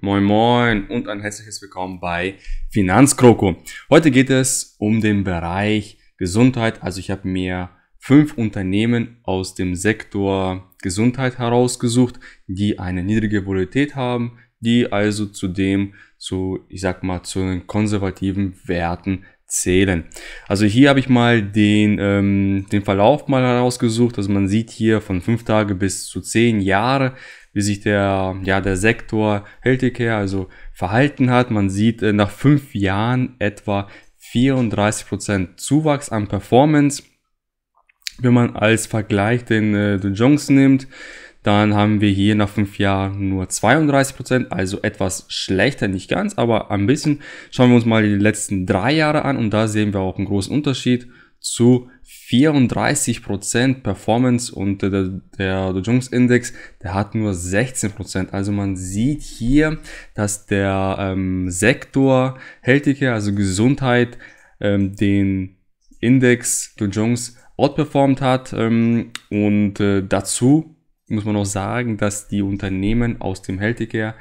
Moin Moin und ein herzliches Willkommen bei Finanzkroko. Heute geht es um den Bereich Gesundheit. Also ich habe mir fünf Unternehmen aus dem Sektor Gesundheit herausgesucht, die eine niedrige Volatilität haben, die also zudem zu, ich sag mal, zu den konservativen Werten zählen. Also hier habe ich mal den, ähm, den Verlauf mal herausgesucht. Also man sieht hier von fünf Tage bis zu zehn Jahre wie sich der, ja, der Sektor Healthcare, also verhalten hat. Man sieht äh, nach fünf Jahren etwa 34% Zuwachs an Performance. Wenn man als Vergleich den, äh, den Jones nimmt, dann haben wir hier nach fünf Jahren nur 32%, also etwas schlechter, nicht ganz, aber ein bisschen. Schauen wir uns mal die letzten drei Jahre an und da sehen wir auch einen großen Unterschied zu 34% Performance und der, der Dow Jones Index, der hat nur 16%. Also man sieht hier, dass der ähm, Sektor Healthcare, also Gesundheit, ähm, den Index Dow Jones outperformt hat. Ähm, und äh, dazu muss man auch sagen, dass die Unternehmen aus dem Healthcare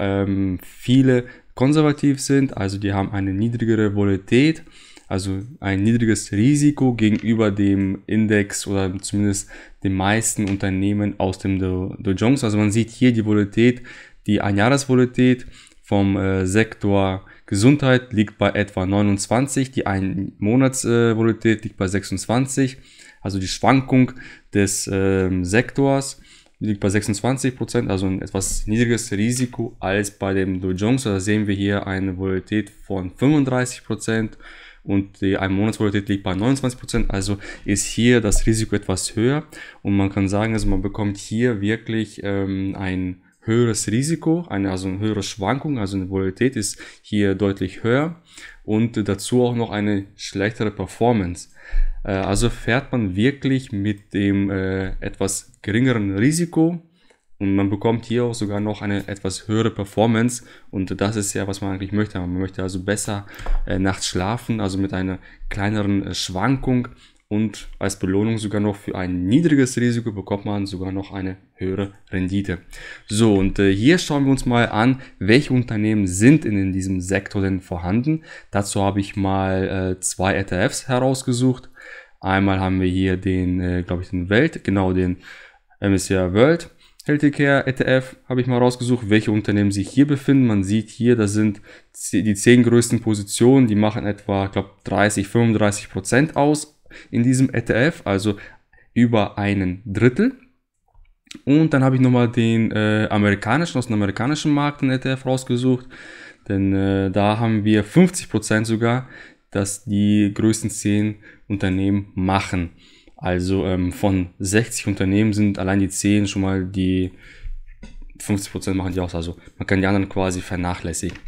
ähm, viele konservativ sind, also die haben eine niedrigere Volatilität also ein niedriges Risiko gegenüber dem Index oder zumindest den meisten Unternehmen aus dem Dow Jones. Also man sieht hier die Volatilität, die Einjahresvolatilität vom äh, Sektor Gesundheit liegt bei etwa 29, die Einmonatsvolatilität äh, liegt bei 26. Also die Schwankung des äh, Sektors liegt bei 26 Prozent, also ein etwas niedriges Risiko als bei dem Dow Jones. Da sehen wir hier eine Volatilität von 35 Prozent und die Ein-Monats-Volatilität liegt bei 29%, also ist hier das Risiko etwas höher und man kann sagen, also man bekommt hier wirklich ähm, ein höheres Risiko, eine, also eine höhere Schwankung, also eine Volatilität ist hier deutlich höher und dazu auch noch eine schlechtere Performance. Äh, also fährt man wirklich mit dem äh, etwas geringeren Risiko und man bekommt hier auch sogar noch eine etwas höhere Performance. Und das ist ja, was man eigentlich möchte. Man möchte also besser äh, nachts schlafen, also mit einer kleineren äh, Schwankung. Und als Belohnung sogar noch für ein niedriges Risiko bekommt man sogar noch eine höhere Rendite. So, und äh, hier schauen wir uns mal an, welche Unternehmen sind in, in diesem Sektor denn vorhanden. Dazu habe ich mal äh, zwei ETFs herausgesucht. Einmal haben wir hier den, äh, glaube ich, den Welt, genau den MSCI World Healthcare ETF habe ich mal rausgesucht, welche Unternehmen sich hier befinden. Man sieht hier, das sind die zehn größten Positionen, die machen etwa, ich glaube, 30, 35 Prozent aus in diesem ETF, also über einen Drittel. Und dann habe ich nochmal den äh, amerikanischen, aus dem amerikanischen Markt den ETF rausgesucht, denn äh, da haben wir 50 Prozent sogar, dass die größten zehn Unternehmen machen. Also ähm, von 60 Unternehmen sind allein die 10 schon mal die 50% machen die aus. Also man kann die anderen quasi vernachlässigen.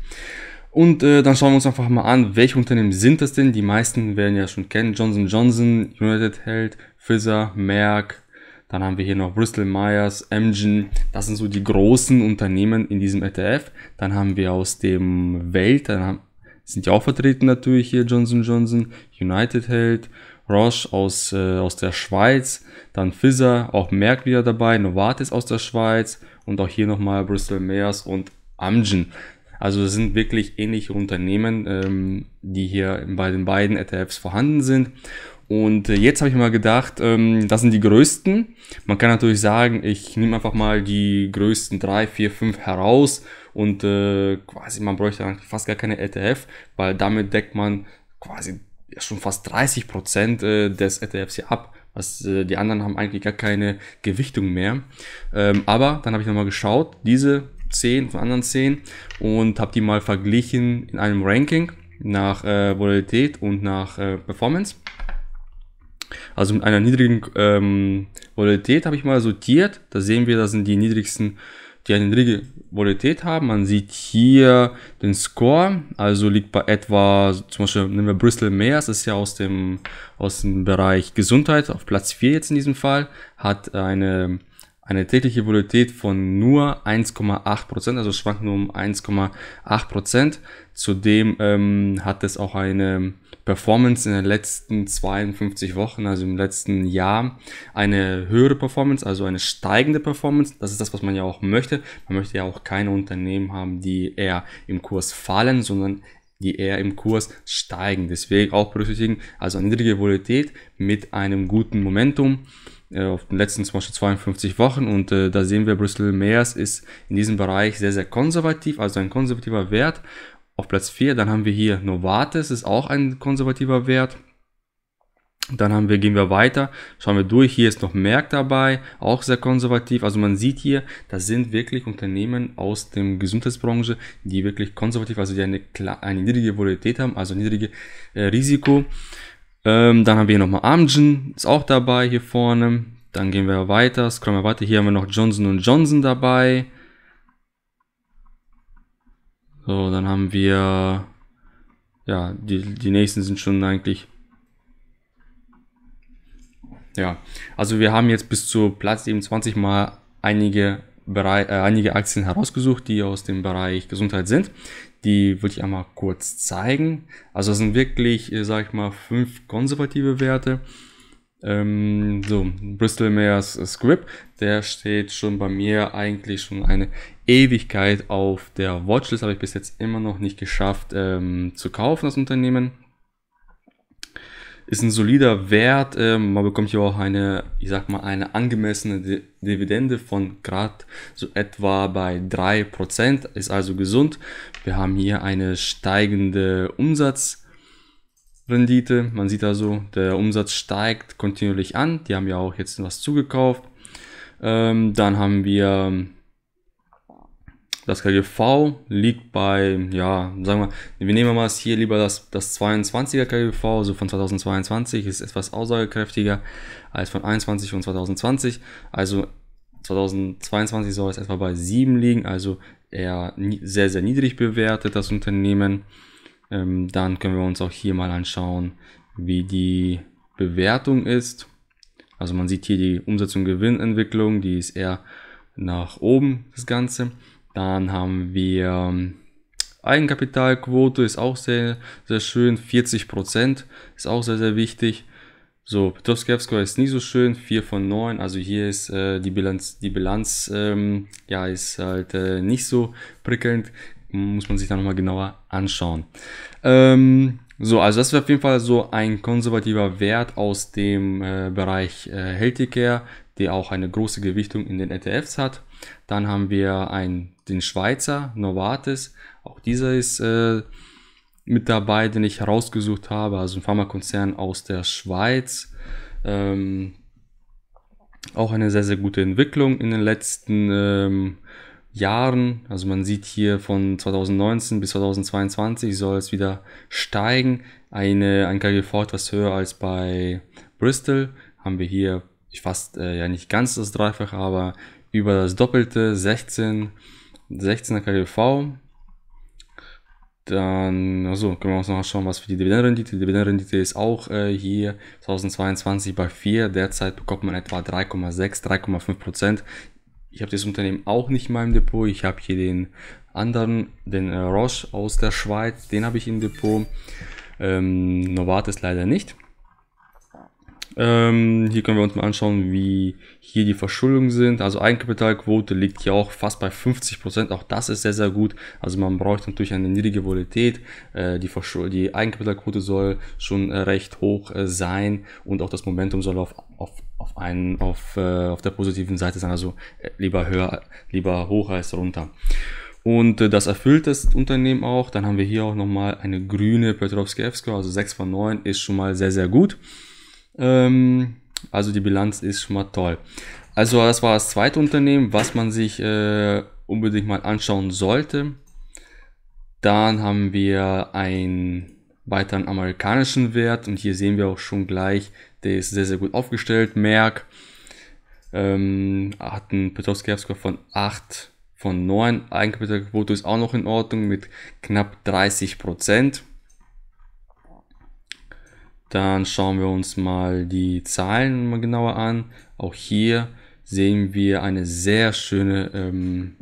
Und äh, dann schauen wir uns einfach mal an, welche Unternehmen sind das denn? Die meisten werden ja schon kennen. Johnson Johnson, United Health, Pfizer, Merck. Dann haben wir hier noch Bristol Myers, Amgen. Das sind so die großen Unternehmen in diesem ETF. Dann haben wir aus dem Welt, dann haben, sind ja auch vertreten natürlich hier Johnson Johnson, United Health Roche aus, äh, aus der Schweiz, dann Pfizer, auch Merck wieder dabei, Novartis aus der Schweiz und auch hier nochmal Bristol Myers und Amgen. Also es sind wirklich ähnliche Unternehmen, ähm, die hier bei den beiden ETFs vorhanden sind. Und äh, jetzt habe ich mal gedacht, ähm, das sind die größten. Man kann natürlich sagen, ich nehme einfach mal die größten drei, vier, fünf heraus und äh, quasi man bräuchte eigentlich fast gar keine ETF, weil damit deckt man quasi schon fast 30 Prozent äh, des ETFs hier ab. Was, äh, die anderen haben eigentlich gar keine Gewichtung mehr. Ähm, aber dann habe ich nochmal geschaut, diese 10 von anderen 10 und habe die mal verglichen in einem Ranking nach äh, Volatilität und nach äh, Performance. Also mit einer niedrigen ähm, Volatilität habe ich mal sortiert. Da sehen wir, da sind die niedrigsten die eine niedrige Volatilität haben. Man sieht hier den Score, also liegt bei etwa, zum Beispiel nehmen wir Bristol Myers, ist ja aus dem, aus dem Bereich Gesundheit, auf Platz 4 jetzt in diesem Fall, hat eine eine tägliche Volatilität von nur 1,8%, also schwankt nur um 1,8%. Zudem ähm, hat es auch eine Performance in den letzten 52 Wochen, also im letzten Jahr, eine höhere Performance, also eine steigende Performance. Das ist das, was man ja auch möchte. Man möchte ja auch keine Unternehmen haben, die eher im Kurs fallen, sondern die eher im Kurs steigen. Deswegen auch berücksichtigen, also eine niedrige Volatilität mit einem guten Momentum äh, auf den letzten zum Beispiel 52 Wochen und äh, da sehen wir, Bristol Myers ist in diesem Bereich sehr, sehr konservativ, also ein konservativer Wert auf Platz 4. Dann haben wir hier Novartis, ist auch ein konservativer Wert. Dann haben wir, gehen wir weiter, schauen wir durch. Hier ist noch Merck dabei, auch sehr konservativ. Also man sieht hier, das sind wirklich Unternehmen aus der Gesundheitsbranche, die wirklich konservativ, also die eine, eine niedrige Volatilität haben, also niedrige äh, Risiko. Ähm, dann haben wir hier nochmal Amgen, ist auch dabei hier vorne. Dann gehen wir weiter, scrollen wir weiter. Hier haben wir noch Johnson Johnson dabei. So, dann haben wir, ja, die, die nächsten sind schon eigentlich, ja, also wir haben jetzt bis zu Platz 27 mal einige Bereich, äh, einige Aktien herausgesucht, die aus dem Bereich Gesundheit sind. Die würde ich einmal kurz zeigen. Also es sind wirklich, äh, ich mal, fünf konservative Werte. Ähm, so, Bristol Myers Script, der steht schon bei mir eigentlich schon eine Ewigkeit auf der Watchlist, habe ich bis jetzt immer noch nicht geschafft ähm, zu kaufen, das Unternehmen ist ein solider Wert. Ähm, man bekommt hier auch eine, ich sag mal, eine angemessene Dividende von gerade so etwa bei 3%, ist also gesund. Wir haben hier eine steigende Umsatzrendite. Man sieht also, der Umsatz steigt kontinuierlich an. Die haben ja auch jetzt was zugekauft. Ähm, dann haben wir das KGV liegt bei, ja, sagen wir, wir nehmen mal hier lieber das, das 22er KGV, also von 2022 ist etwas aussagekräftiger als von 21 und 2020. Also 2022 soll es etwa bei 7 liegen, also eher sehr, sehr niedrig bewertet, das Unternehmen. Ähm, dann können wir uns auch hier mal anschauen, wie die Bewertung ist. Also man sieht hier die Umsetzung Gewinnentwicklung, die ist eher nach oben, das Ganze. Dann haben wir ähm, Eigenkapitalquote, ist auch sehr, sehr schön. 40% ist auch sehr, sehr wichtig. So, petrovskev ist nicht so schön, 4 von 9, also hier ist äh, die Bilanz, die Bilanz ähm, ja, ist halt äh, nicht so prickelnd, muss man sich da nochmal genauer anschauen. Ähm, so, also das wäre auf jeden Fall so ein konservativer Wert aus dem äh, Bereich äh, Care, der auch eine große Gewichtung in den ETFs hat. Dann haben wir einen, den Schweizer Novartis. Auch dieser ist äh, mit dabei, den ich herausgesucht habe. Also ein Pharmakonzern aus der Schweiz. Ähm, auch eine sehr, sehr gute Entwicklung in den letzten ähm, Jahren. Also man sieht hier von 2019 bis 2022 soll es wieder steigen. Eine, ein KGV etwas höher als bei Bristol. Haben wir hier ich fast äh, ja nicht ganz das Dreifache, aber über das doppelte 16, 16er KGV. Dann, also können wir uns noch schauen, was für die Dividendenrendite. Die Dividendenrendite ist auch äh, hier 2022 bei 4. Derzeit bekommt man etwa 3,6, 3,5 Prozent. Ich habe das Unternehmen auch nicht in meinem Depot. Ich habe hier den anderen, den äh, Roche aus der Schweiz, den habe ich im Depot. Ähm, Novartis leider nicht. Ähm, hier können wir uns mal anschauen, wie hier die Verschuldungen sind. Also Eigenkapitalquote liegt hier auch fast bei 50%. Prozent. Auch das ist sehr, sehr gut. Also man braucht natürlich eine niedrige Volatilität. Äh, die, die, Eigenkapitalquote soll schon äh, recht hoch äh, sein und auch das Momentum soll auf, auf, auf, einen, auf, äh, auf der positiven Seite sein. Also äh, lieber höher, lieber hoch als runter. Und äh, das erfüllt das Unternehmen auch. Dann haben wir hier auch nochmal eine grüne Petrovsky F-Score, also 6 von 9 ist schon mal sehr, sehr gut. Ähm, also die Bilanz ist schon mal toll. Also das war das zweite Unternehmen, was man sich äh, unbedingt mal anschauen sollte. Dann haben wir einen weiteren amerikanischen Wert und hier sehen wir auch schon gleich, der ist sehr, sehr gut aufgestellt. Merck ähm, hat einen Petrovsky-Score von 8 von 9. Eigenkapitalquote ist auch noch in Ordnung mit knapp 30 Prozent. Dann schauen wir uns mal die Zahlen mal genauer an. Auch hier sehen wir eine sehr schöne ähm,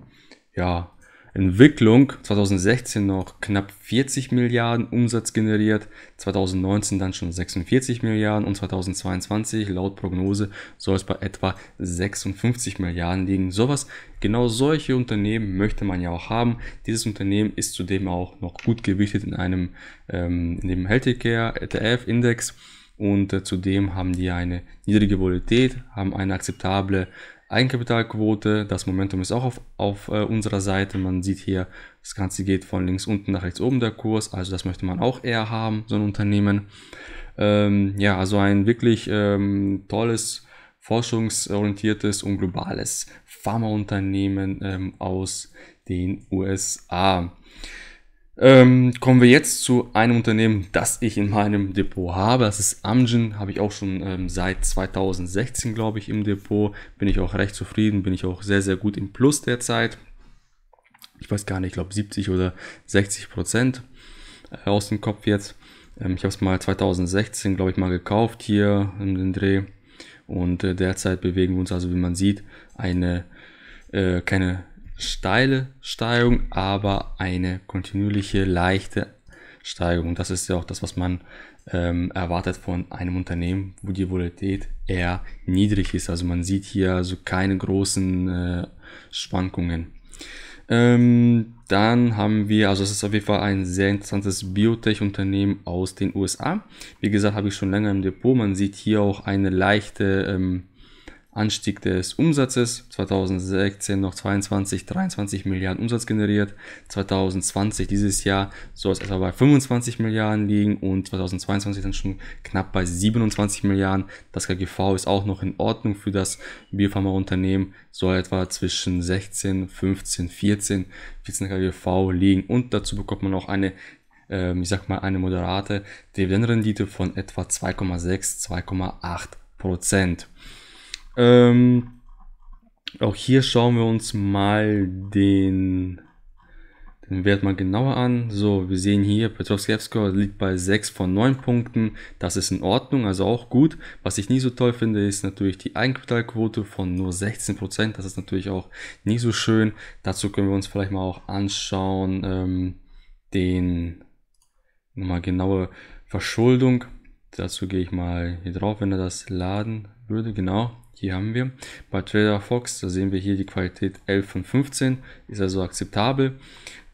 ja, Entwicklung 2016 noch knapp 40 Milliarden Umsatz generiert, 2019 dann schon 46 Milliarden und 2022 laut Prognose soll es bei etwa 56 Milliarden liegen. Sowas, genau solche Unternehmen möchte man ja auch haben. Dieses Unternehmen ist zudem auch noch gut gewichtet in einem ähm, in dem Healthcare ETF Index und äh, zudem haben die eine niedrige Volatilität, haben eine akzeptable Eigenkapitalquote, das Momentum ist auch auf, auf äh, unserer Seite. Man sieht hier, das Ganze geht von links unten nach rechts oben der Kurs, also das möchte man auch eher haben, so ein Unternehmen. Ähm, ja, also ein wirklich ähm, tolles, forschungsorientiertes und globales Pharmaunternehmen ähm, aus den USA. Ähm, kommen wir jetzt zu einem Unternehmen, das ich in meinem Depot habe. Das ist Amgen, habe ich auch schon ähm, seit 2016, glaube ich, im Depot. Bin ich auch recht zufrieden, bin ich auch sehr, sehr gut im Plus derzeit. Ich weiß gar nicht, ich glaube 70 oder 60 Prozent äh, aus dem Kopf jetzt. Ähm, ich habe es mal 2016, glaube ich, mal gekauft hier in den Dreh. Und äh, derzeit bewegen wir uns also, wie man sieht, eine äh, keine steile Steigung, aber eine kontinuierliche, leichte Steigung. Und Das ist ja auch das, was man ähm, erwartet von einem Unternehmen, wo die Volatilität eher niedrig ist. Also man sieht hier also keine großen äh, Schwankungen. Ähm, dann haben wir, also es ist auf jeden Fall ein sehr interessantes Biotech-Unternehmen aus den USA. Wie gesagt, habe ich schon länger im Depot. Man sieht hier auch eine leichte ähm, Anstieg des Umsatzes, 2016 noch 22, 23 Milliarden Umsatz generiert, 2020 dieses Jahr soll es etwa bei 25 Milliarden liegen und 2022 dann schon knapp bei 27 Milliarden. Das KGV ist auch noch in Ordnung für das Biopharmaunternehmen, soll etwa zwischen 16, 15, 14, 14 KGV liegen und dazu bekommt man auch eine ähm, ich sag mal, eine moderate Dividendenrendite von etwa 2,6, 2,8 Prozent. Ähm, auch hier schauen wir uns mal den, den Wert mal genauer an. So, wir sehen hier, petrovsky f liegt bei 6 von 9 Punkten. Das ist in Ordnung, also auch gut. Was ich nie so toll finde, ist natürlich die Eigenkapitalquote von nur 16%. Das ist natürlich auch nie so schön. Dazu können wir uns vielleicht mal auch anschauen, ähm, den nochmal genaue Verschuldung. Dazu gehe ich mal hier drauf, wenn er das laden würde, genau. Hier haben wir bei Trader Fox, da sehen wir hier die Qualität 11 von 15, ist also akzeptabel.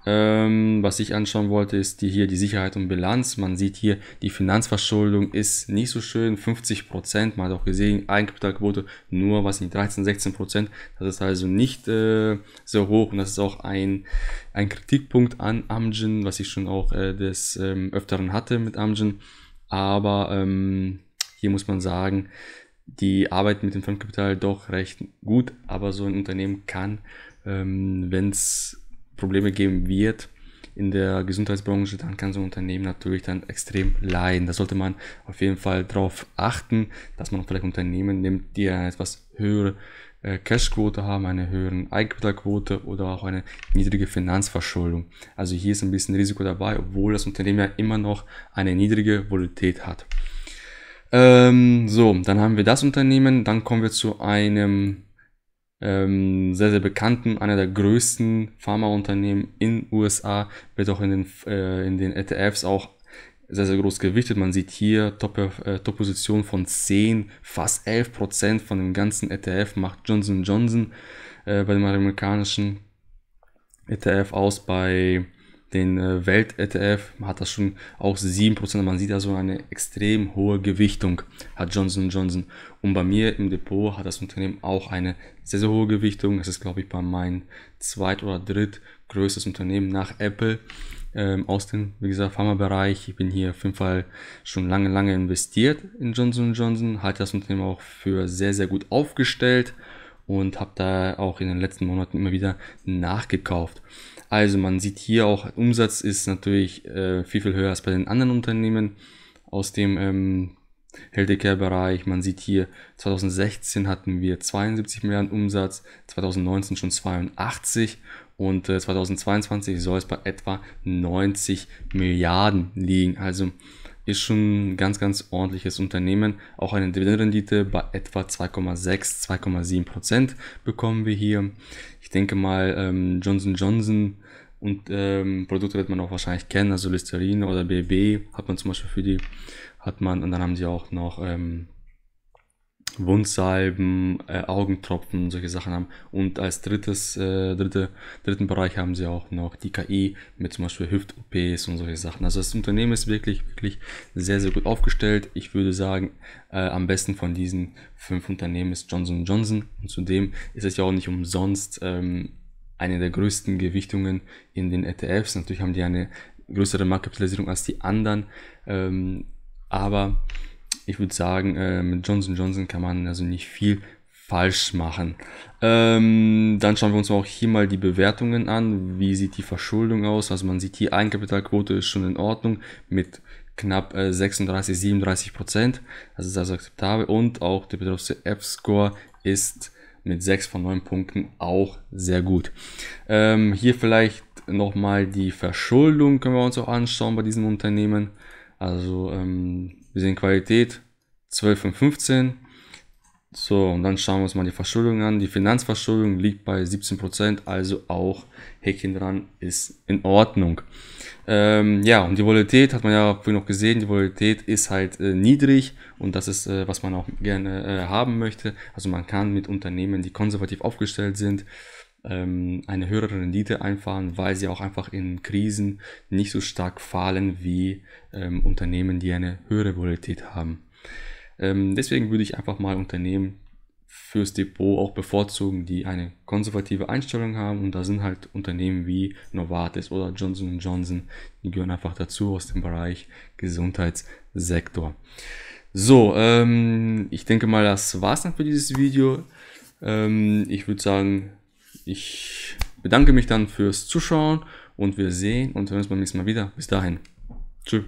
Ähm, was ich anschauen wollte, ist die hier die Sicherheit und Bilanz. Man sieht hier, die Finanzverschuldung ist nicht so schön, 50%. Prozent. Man hat auch gesehen, Eigenkapitalquote nur, was nicht, 13, 16%. Prozent. Das ist also nicht äh, so hoch und das ist auch ein, ein Kritikpunkt an Amgen, was ich schon auch äh, des ähm, Öfteren hatte mit Amgen. Aber ähm, hier muss man sagen, die arbeiten mit dem Fremdkapital doch recht gut, aber so ein Unternehmen kann, ähm, wenn es Probleme geben wird in der Gesundheitsbranche, dann kann so ein Unternehmen natürlich dann extrem leiden. Da sollte man auf jeden Fall darauf achten, dass man vielleicht Unternehmen nimmt, die eine etwas höhere äh, Cashquote haben, eine höhere Eigenkapitalquote oder auch eine niedrige Finanzverschuldung. Also hier ist ein bisschen Risiko dabei, obwohl das Unternehmen ja immer noch eine niedrige Volatilität hat. Ähm, so, dann haben wir das Unternehmen. Dann kommen wir zu einem ähm, sehr, sehr bekannten, einer der größten Pharmaunternehmen in USA, wird auch in den, äh, in den ETFs auch sehr, sehr groß gewichtet. Man sieht hier äh, Top-Position äh, Top von 10, fast 11 Prozent von dem ganzen ETF macht Johnson Johnson äh, bei dem amerikanischen ETF aus. Bei den äh, Welt-ETF hat das schon auch 7%. Man sieht also eine extrem hohe Gewichtung hat Johnson Johnson. Und bei mir im Depot hat das Unternehmen auch eine sehr, sehr hohe Gewichtung. Das ist, glaube ich, bei meinem zweit- oder drittgrößtes Unternehmen nach Apple ähm, aus dem, wie gesagt, Pharma-Bereich. Ich bin hier auf jeden Fall schon lange, lange investiert in Johnson Johnson, halte das Unternehmen auch für sehr, sehr gut aufgestellt und habe da auch in den letzten Monaten immer wieder nachgekauft. Also man sieht hier auch, Umsatz ist natürlich äh, viel, viel höher als bei den anderen Unternehmen aus dem ähm, Healthcare-Bereich. Man sieht hier, 2016 hatten wir 72 Milliarden Umsatz, 2019 schon 82 und äh, 2022 soll es bei etwa 90 Milliarden liegen. Also ist schon ein ganz, ganz ordentliches Unternehmen. Auch eine Dividendenrendite bei etwa 2,6, 2,7 Prozent bekommen wir hier. Ich denke mal, ähm, Johnson Johnson und ähm, Produkte wird man auch wahrscheinlich kennen, also Listerine oder BB hat man zum Beispiel für die, hat man, und dann haben sie auch noch ähm, Wundsalben, äh, Augentropfen, solche Sachen haben. Und als drittes, äh, dritte, dritten Bereich haben sie auch noch die KI e mit zum Beispiel Hüft-OPs und solche Sachen. Also das Unternehmen ist wirklich, wirklich sehr, sehr gut aufgestellt. Ich würde sagen, äh, am besten von diesen fünf Unternehmen ist Johnson Johnson. Und zudem ist es ja auch nicht umsonst ähm, eine der größten Gewichtungen in den ETFs. Natürlich haben die eine größere Marktkapitalisierung als die anderen. Ähm, aber ich würde sagen, äh, mit Johnson Johnson kann man also nicht viel falsch machen. Ähm, dann schauen wir uns auch hier mal die Bewertungen an. Wie sieht die Verschuldung aus? Also man sieht hier, Eigenkapitalquote ist schon in Ordnung mit knapp äh, 36, 37 Prozent. Das ist also akzeptabel. Und auch der betroffene F-Score ist mit 6 von 9 Punkten auch sehr gut. Ähm, hier vielleicht nochmal die Verschuldung können wir uns auch anschauen bei diesem Unternehmen. Also ähm, wir sehen Qualität 12 von 15. So, und dann schauen wir uns mal die Verschuldung an. Die Finanzverschuldung liegt bei 17%, also auch Häkchen dran ist in Ordnung. Ähm, ja, und die Volatilität hat man ja vorhin noch gesehen, die Volatilität ist halt äh, niedrig und das ist, äh, was man auch gerne äh, haben möchte. Also man kann mit Unternehmen, die konservativ aufgestellt sind, ähm, eine höhere Rendite einfahren, weil sie auch einfach in Krisen nicht so stark fallen wie ähm, Unternehmen, die eine höhere Volatilität haben. Ähm, deswegen würde ich einfach mal Unternehmen fürs Depot auch bevorzugen, die eine konservative Einstellung haben und da sind halt Unternehmen wie Novartis oder Johnson Johnson, die gehören einfach dazu aus dem Bereich Gesundheitssektor. So, ähm, ich denke mal, das war's dann für dieses Video. Ähm, ich würde sagen, ich bedanke mich dann fürs Zuschauen und wir sehen und hören uns beim nächsten Mal wieder. Bis dahin. Tschüss.